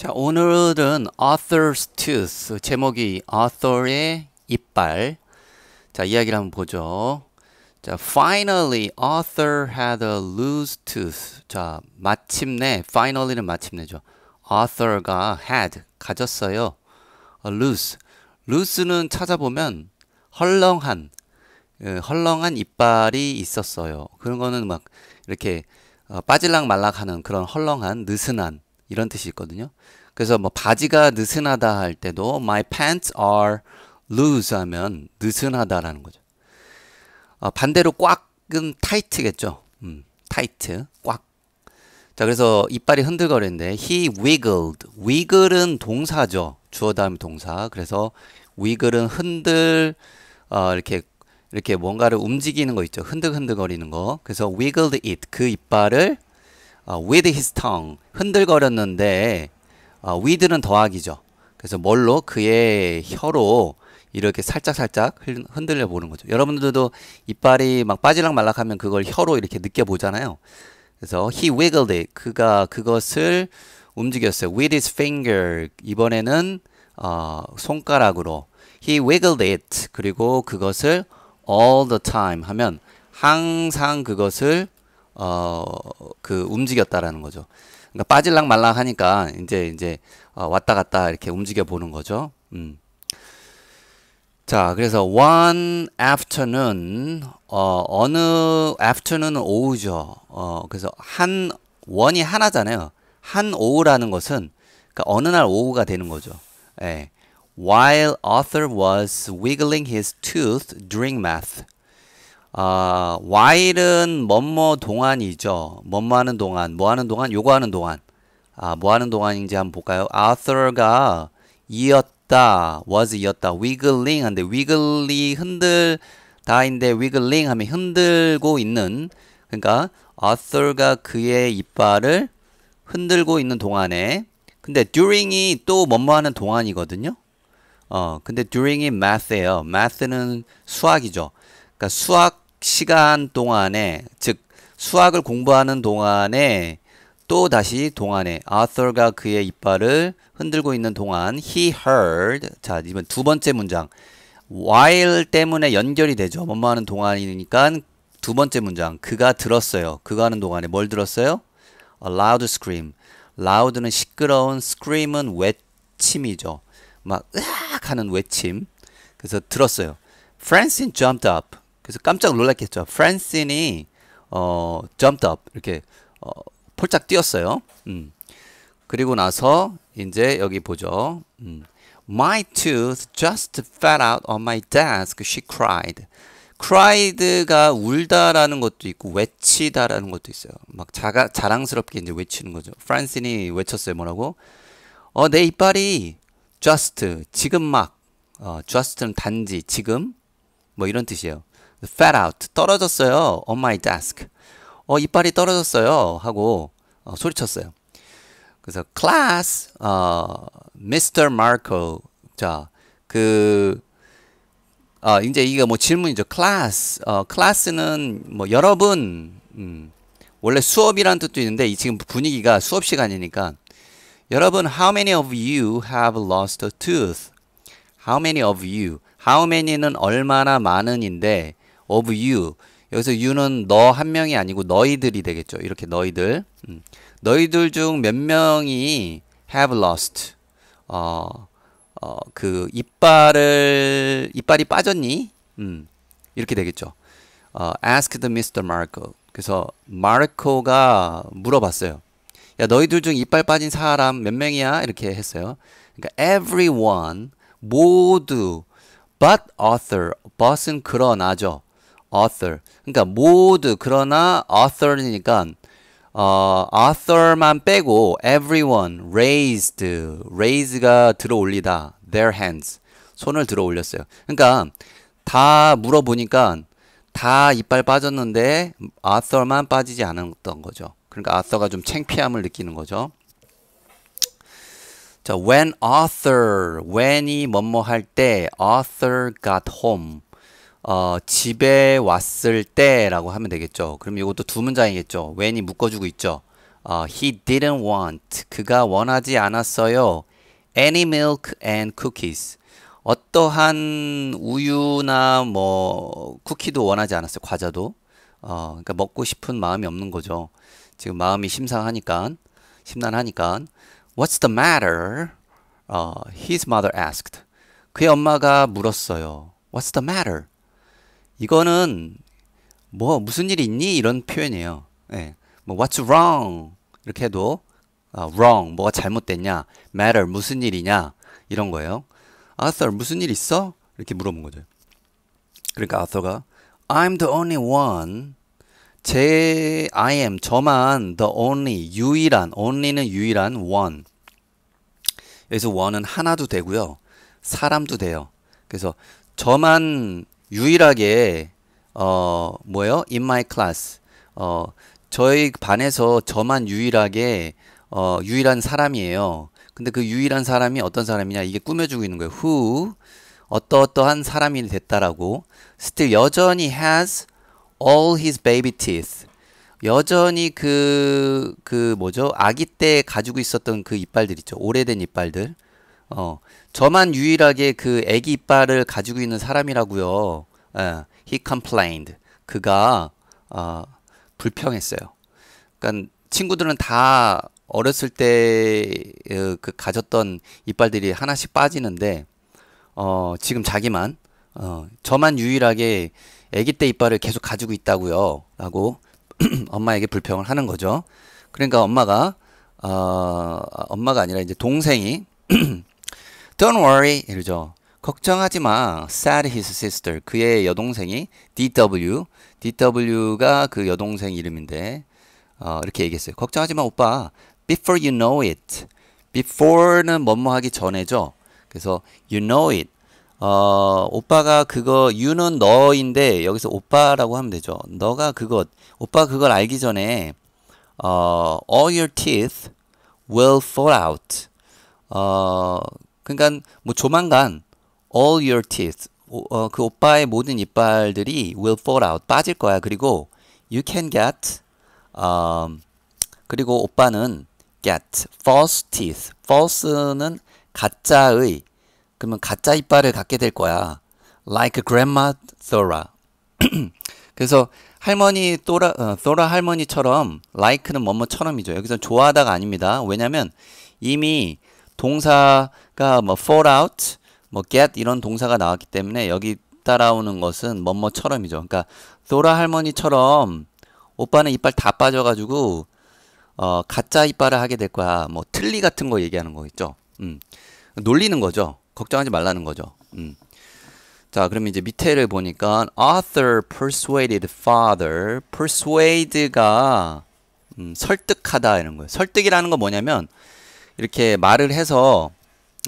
자, 오늘은 Arthur's Tooth. 제목이 Arthur의 이빨. 자, 이야기를 한번 보죠. 자, finally Arthur had a loose tooth. 자, 마침내 finally는 마침내죠. Arthur가 had 가졌어요. A 어, loose. loose는 찾아보면 헐렁한 예, 헐렁한 이빨이 있었어요. 그런 거는 막 이렇게 어, 빠질락 말락하는 그런 헐렁한 느슨한 이런 뜻이 있거든요. 그래서 뭐 바지가 느슨하다 할 때도 my pants are loose 하면 느슨하다라는 거죠. 어, 반대로 꽉은 타이트겠죠 음, t i g 꽉. 자, 그래서 이빨이 흔들거리는데 he wiggled. wiggle은 동사죠. 주어 다음 동사. 그래서 wiggle은 흔들 어, 이렇게 이렇게 뭔가를 움직이는 거 있죠. 흔들흔들거리는 거. 그래서 wiggled it. 그 이빨을 아, with his tongue 흔들거렸는데 아, with는 더하기죠. 그래서 뭘로 그의 혀로 이렇게 살짝살짝 흔들려 보는 거죠. 여러분들도 이빨이 막빠지락 말락하면 그걸 혀로 이렇게 느껴보잖아요. 그래서 he wiggled it. 그가 그것을 움직였어요. with his finger. 이번에는 어, 손가락으로 he wiggled it. 그리고 그것을 all the time 하면 항상 그것을 어, 그 움직였다라는 거죠. 그러니까 빠질랑 말랑 하니까 이제 이제 어, 왔다 갔다 이렇게 움직여 보는 거죠. 음. 자, 그래서 one afternoon 어, 어느 afternoon 오후죠. 어, 그래서 한 원이 하나잖아요. 한 오후라는 것은 그러니까 어느 날 오후가 되는 거죠. 예. While Arthur was wiggling his tooth during math. 아, while은 뭐뭐 동안이죠. 뭐뭐 하는 동안, 뭐 하는 동안, 요거 하는 동안. 아, 뭐 하는 동안인지 한번 볼까요? Arthur가 이었다, was 이었다, wiggling 한데 wiggly 흔들다인데 wiggling 하면 흔들고 있는 그러니까 Arthur가 그의 이빨을 흔들고 있는 동안에 근데 during이 또 뭐뭐 하는 동안이거든요. 어, 근데 during이 math예요. math는 수학이죠. 그러니까 수학 시간 동안에 즉 수학을 공부하는 동안에 또 다시 동안에 아서가 그의 이빨을 흔들고 있는 동안 he heard 자 이번 두 번째 문장 while 때문에 연결이 되죠 뭐뭐 하는 동안이니까 두 번째 문장 그가 들었어요 그가 하는 동안에 뭘 들었어요 a loud scream loud는 시끄러운 scream은 외침이죠 막 으악 하는 외침 그래서 들었어요 Francine jumped up 그래서 깜짝 놀랐겠죠. 프란신이 어, jumped up 이렇게 어, 폴짝 뛰었어요. 음. 그리고 나서 이제 여기 보죠. 음. My tooth just fell out on my desk. She cried. cried가 울다라는 것도 있고 외치다라는 것도 있어요. 막 자가, 자랑스럽게 이제 외치는 거죠. 프란신이 외쳤어요. 뭐라고? 어, 내 이빨이 just 지금 막 어, just는 단지 지금 뭐 이런 뜻이에요. fell out. 떨어졌어요. on my desk. 어, 이빨이 떨어졌어요. 하고 어, 소리쳤어요. 그래서 class, 어, Mr. Marco. 자, 그, 어, 이제 이게 뭐 질문이죠. class. 어, class는 뭐 여러분, 음, 원래 수업이라는 뜻도 있는데 이 지금 분위기가 수업 시간이니까 여러분 how many of you have lost a tooth? how many of you? how many는 얼마나 많은인데 of you 여기서 you는 너 한 명이 아니고 너희들이 되겠죠. 이렇게 너희들 음. 너희들 중 몇 명이 have lost 어, 어, 그 이빨을 이빨이 빠졌니? 음. 이렇게 되겠죠. 어, asked Mr. Marco. 그래서 마르코가 물어봤어요. 야 너희들 중 이빨 빠진 사람 몇 명이야? 이렇게 했어요. 그러니까 everyone 모두 but author but은 그러나죠. author. 그러니까 모두 그러나 author니까 어, author만 빼고 everyone raised raise가 들어 올리다 their hands 손을 들어 올렸어요. 그러니까 다 물어보니까 다 이빨 빠졌는데 author만 빠지지 않았던 거죠. 그러니까 author가 좀 창피함을 느끼는 거죠. 자, when author, when이 뭐 뭐 할 때 author got home 어, 집에 왔을 때라고 하면 되겠죠. 그럼 이것도 두 문장이겠죠. when이 묶어주고 있죠. 어, he didn't want. 그가 원하지 않았어요. any milk and cookies. 어떠한 우유나 뭐 쿠키도 원하지 않았어요. 과자도. 어, 그러니까 먹고 싶은 마음이 없는 거죠. 지금 마음이 심상하니까, 심란하니까. What's the matter? 어, his mother asked. 그의 엄마가 물었어요. What's the matter? 이거는 뭐 무슨 일이 있니 이런 표현이에요. 예. 뭐 what's wrong 이렇게 해도 아, wrong 뭐가 잘못됐냐 matter 무슨 일이냐 이런 거예요. Arthur 무슨 일 있어? 이렇게 물어본 거죠. 그러니까 Arthur가 I'm the only one 제 I am 저만 the only 유일한 only는 유일한 one 여기서 one은 하나도 되고요 사람도 돼요. 그래서 저만 유일하게 어 뭐예요? In my class 어 저희 반에서 저만 유일하게 어 유일한 사람이에요. 근데 그 유일한 사람이 어떤 사람이냐 이게 꾸며주고 있는 거예요. Who 어떠어떠한 사람이 됐다라고 still 여전히 has all his baby teeth 여전히 그, 그 뭐죠? 아기 때 가지고 있었던 그 이빨들 있죠. 오래된 이빨들. 어, 저만 유일하게 그 애기 이빨을 가지고 있는 사람이라고요. 예, he complained. 그가 어, 불평했어요. 그러니까 친구들은 다 어렸을 때그 어, 가졌던 이빨들이 하나씩 빠지는데 어, 지금 자기만 어, 저만 유일하게 아기 때 이빨을 계속 가지고 있다고요. 라고 엄마에게 불평을 하는 거죠. 그러니까 엄마가 어, 엄마가 아니라 이제 동생이 Don't worry 이러죠. 걱정하지 마. Sad his sister. 그의 여동생이 DW. DW가 그 여동생 이름인데 어, 이렇게 얘기했어요. 걱정하지 마 오빠. Before you know it. Before는 뭐뭐 하기 전에죠. 그래서 you know it. 어, 오빠가 그거 you는 너인데 여기서 오빠라고 하면 되죠. 너가 그것 오빠 그걸 알기 전에 어, all your teeth will fall out. 어, 그러니까 뭐 조만간 all your teeth 어, 그 오빠의 모든 이빨들이 will fall out 빠질 거야. 그리고 you can get u um, 그리고 오빠는 get false teeth. false는 가짜의 그러면 가짜 이빨을 갖게 될 거야. like grandma Thora. 그래서 할머니 또라 또라 어, 할머니처럼 like는 뭐뭐처럼이죠. 여기서 좋아하다가 아닙니다. 왜냐면 이미 동사 그러니까 뭐 fall out, 뭐 get 이런 동사가 나왔기 때문에 여기 따라오는 것은 뭐뭐처럼이죠. 그러니까 도라 할머니처럼 오빠는 이빨 다 빠져가지고 어, 가짜 이빨을 하게 될 거야. 뭐 틀리 같은 거 얘기하는 거겠죠. 음. 놀리는 거죠. 걱정하지 말라는 거죠. 음. 자, 그럼 이제 밑에를 보니까 author persuaded father persuade가 음, 설득하다 이런 거예요. 설득이라는 건 뭐냐면 이렇게 말을 해서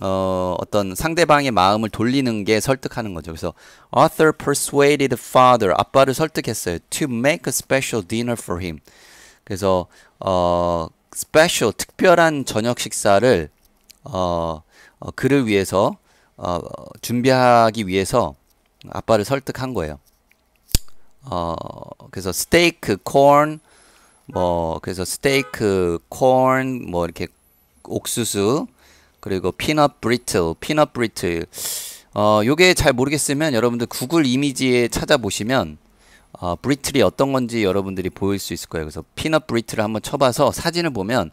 어, 어떤 상대방의 마음을 돌리는 게 설득하는 거죠. 그래서 Arthur persuaded father 아빠를 설득했어요. To make a special dinner for him. 그래서 어, special 특별한 저녁 식사를 어, 어 그를 위해서 어, 준비하기 위해서 아빠를 설득한 거예요. 어, 그래서 스테이크, 콘, 뭐 그래서 스테이크, 콘, 뭐 이렇게 옥수수 그리고 피넛 브리틀, 피넛 브리틀. 어, 요게 잘 모르겠으면 여러분들 구글 이미지에 찾아보시면 어, 브리틀이 어떤 건지 여러분들이 보일 수 있을 거예요. 그래서 피넛 브리틀을 한번 쳐봐서 사진을 보면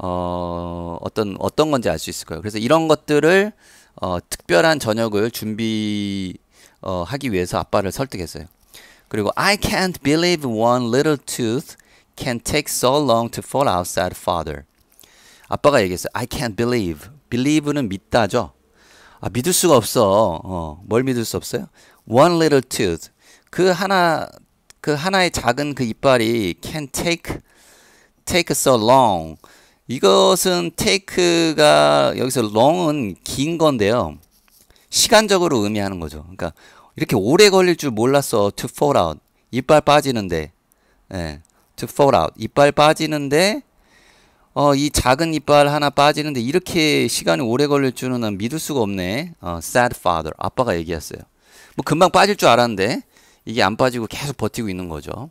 어, 어떤 어떤 건지 알 수 있을 거예요. 그래서 이런 것들을 어, 특별한 저녁을 준비 어, 하기 위해서 아빠를 설득했어요. 그리고 I can't believe one little tooth can take so long to fall outside, father. 아빠가 얘기했어요. I can't believe believe는 믿다죠. 아, 믿을 수가 없어. 어, 뭘 믿을 수 없어요? One little tooth. 그 하나, 그 하나의 작은 그 이빨이 can take, take so long. 이것은 take가 여기서 long은 긴 건데요. 시간적으로 의미하는 거죠. 그러니까 이렇게 오래 걸릴 줄 몰랐어. to fall out. 이빨 빠지는데. 예. to fall out. 이빨 빠지는데 어, 이 작은 이빨 하나 빠지는데 이렇게 시간이 오래 걸릴 줄은 믿을 수가 없네. 어, sad father. 아빠가 얘기했어요. 뭐 금방 빠질 줄 알았는데 이게 안 빠지고 계속 버티고 있는 거죠.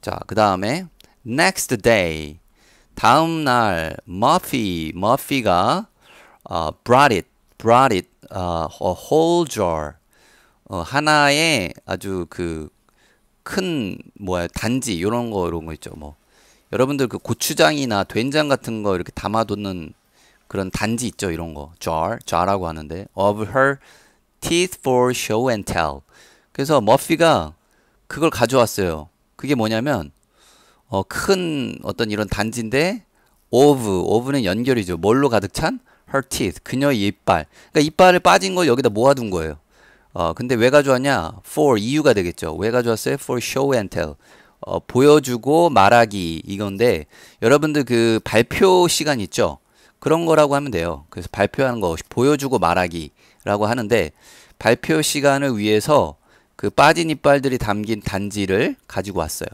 자, 그 다음에 next day. 다음 날 Murphy, Murphy가 어, brought it, brought it 어, a whole jar. 어, 하나의 아주 그 큰 뭐야 단지 이런 거 이런 거 있죠. 뭐 여러분들 그 고추장이나 된장 같은 거 이렇게 담아두는 그런 단지 있죠 이런 거 jar, jar라고 하는데 of her teeth for show and tell 그래서 머피가 그걸 가져왔어요 그게 뭐냐면 어, 큰 어떤 이런 단지인데 of, of는 연결이죠 뭘로 가득 찬? her teeth, 그녀의 이빨 그러니까 이빨을 빠진 걸 여기다 모아둔 거예요 어, 근데 왜 가져왔냐? for, 이유가 되겠죠 왜 가져왔어요? for show and tell 어, 보여주고 말하기 이건데 여러분들 그 발표 시간 있죠? 그런 거라고 하면 돼요. 그래서 발표하는 거 보여주고 말하기라고 하는데 발표 시간을 위해서 그 빠진 이빨들이 담긴 단지를 가지고 왔어요.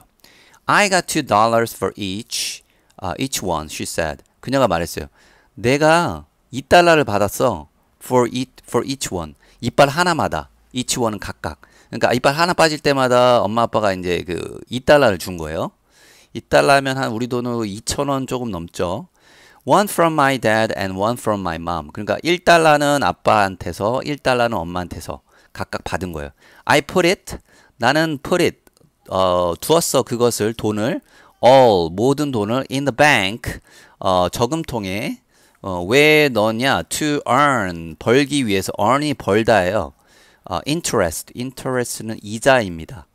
I got two dollars for each, uh, each one, she said. 그녀가 말했어요. 내가 이달러를 받았어. For each, for each one. 이빨 하나마다. each one은 각각. 그러니까 이빨 하나 빠질 때마다 엄마 아빠가 이제 그 2달러를 준 거예요. 2달러 면한 우리 돈으로 2천원 조금 넘죠. One from my dad and one from my mom. 그러니까 1달러는 아빠한테서 1달러는 엄마한테서 각각 받은 거예요. I put it. 나는 put it. 어, 두었어 그것을 돈을 all 모든 돈을 in the bank 어, 저금통에 어, 왜 넣냐 to earn 벌기 위해서 earn이 벌다예요. 어, interest, interest는 이자입니다.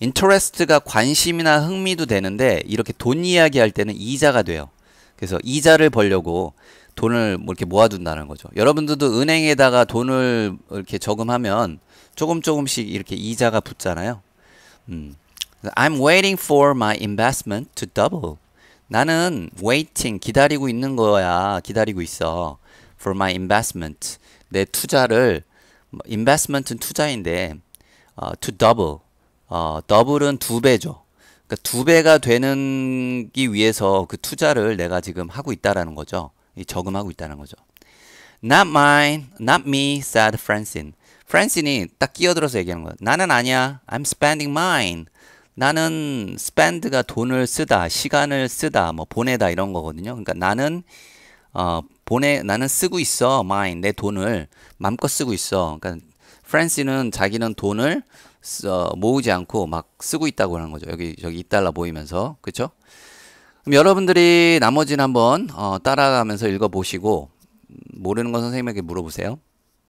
interest가 관심이나 흥미도 되는데 이렇게 돈 이야기할 때는 이자가 돼요. 그래서 이자를 벌려고 돈을 뭐 이렇게 모아둔다는 거죠. 여러분들도 은행에다가 돈을 이렇게 저금하면 조금 조금씩 이렇게 이자가 붙잖아요. 음. I'm waiting for my investment to double. 나는 waiting 기다리고 있는 거야. 기다리고 있어. For my investment 내 투자를 뭐 investment은 투자인데 어, to double 어, double은 두 배죠. 그러니까 두 배가 되는 기 위해서 그 투자를 내가 지금 하고 있다라는 거죠. 이 저금하고 있다는 거죠. Not mine, not me, said Francine. 프랜신이 딱 끼어들어서 얘기하는 거야. 나는 아니야. I'm spending mine. 나는 spend가 돈을 쓰다, 시간을 쓰다, 뭐 보내다 이런 거거든요. 그러니까 나는 어, 보내 나는 쓰고 있어 mine 내 돈을 맘껏 쓰고 있어. 그러니까 프랜시는 자기는 돈을 써, 어, 모으지 않고 막 쓰고 있다고 하는 거죠. 여기 저기 이달러 보이면서 그렇죠? 그럼 여러분들이 나머지는 한번 어, 따라가면서 읽어보시고 음, 모르는 건 선생님에게 물어보세요.